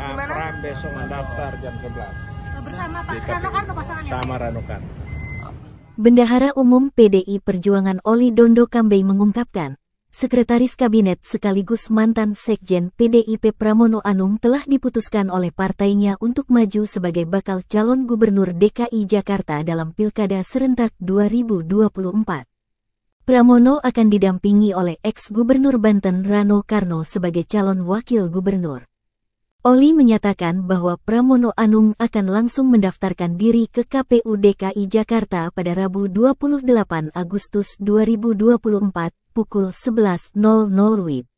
Ram besok mendaftar jam 11. Bersama Pak DKPU. Karno pasangan Sama Bendahara Umum PDI Perjuangan Oli Dondo Kambei mengungkapkan, Sekretaris Kabinet sekaligus mantan Sekjen PDIP Pramono Anung telah diputuskan oleh partainya untuk maju sebagai bakal calon gubernur DKI Jakarta dalam Pilkada Serentak 2024. Pramono akan didampingi oleh ex-gubernur Banten Rano Karno sebagai calon wakil gubernur. Oli menyatakan bahwa Pramono Anung akan langsung mendaftarkan diri ke KPU DKI Jakarta pada Rabu 28 Agustus 2024 pukul 11.00 WIB.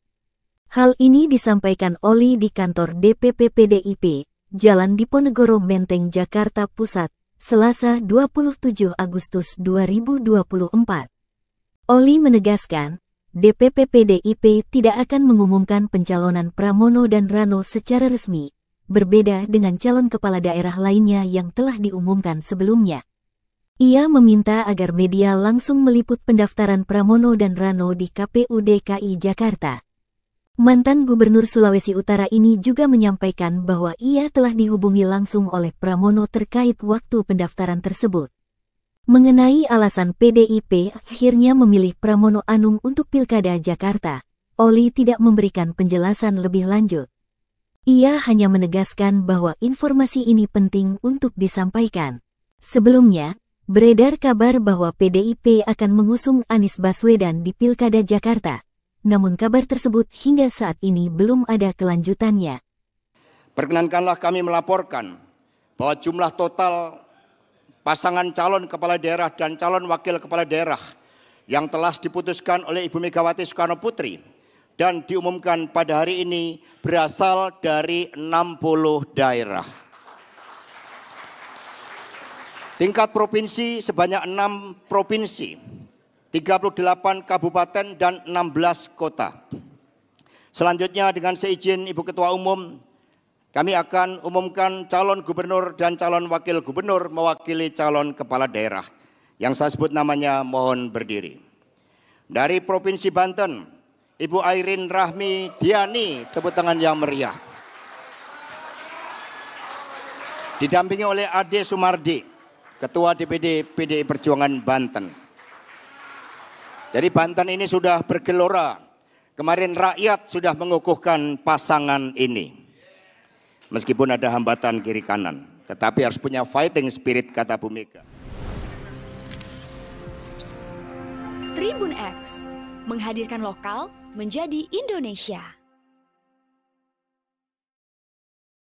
Hal ini disampaikan Oli di kantor DPP PDIP, Jalan Diponegoro Menteng Jakarta Pusat, Selasa 27 Agustus 2024. Oli menegaskan, DPP PDIP tidak akan mengumumkan pencalonan Pramono dan Rano secara resmi, berbeda dengan calon kepala daerah lainnya yang telah diumumkan sebelumnya. Ia meminta agar media langsung meliput pendaftaran Pramono dan Rano di KPU DKI Jakarta. Mantan Gubernur Sulawesi Utara ini juga menyampaikan bahwa ia telah dihubungi langsung oleh Pramono terkait waktu pendaftaran tersebut. Mengenai alasan PDIP akhirnya memilih Pramono Anung untuk Pilkada Jakarta, Oli tidak memberikan penjelasan lebih lanjut. Ia hanya menegaskan bahwa informasi ini penting untuk disampaikan. Sebelumnya, beredar kabar bahwa PDIP akan mengusung Anies Baswedan di Pilkada Jakarta. Namun kabar tersebut hingga saat ini belum ada kelanjutannya. Perkenankanlah kami melaporkan bahwa jumlah total pasangan calon kepala daerah dan calon wakil kepala daerah yang telah diputuskan oleh Ibu Megawati Soekarno Putri dan diumumkan pada hari ini berasal dari 60 daerah. Tingkat provinsi sebanyak 6 provinsi, 38 kabupaten dan 16 kota. Selanjutnya dengan seizin Ibu Ketua Umum, kami akan umumkan calon gubernur dan calon wakil gubernur mewakili calon kepala daerah yang saya sebut namanya mohon berdiri. Dari Provinsi Banten, Ibu Airin Rahmi Diani, tepuk tangan yang meriah. Didampingi oleh Ade Sumardi, Ketua DPD PDI Perjuangan Banten. Jadi Banten ini sudah bergelora. Kemarin rakyat sudah mengukuhkan pasangan ini meskipun ada hambatan kiri kanan. Tetapi harus punya fighting spirit kata Bu Mega. Tribun X menghadirkan lokal menjadi Indonesia.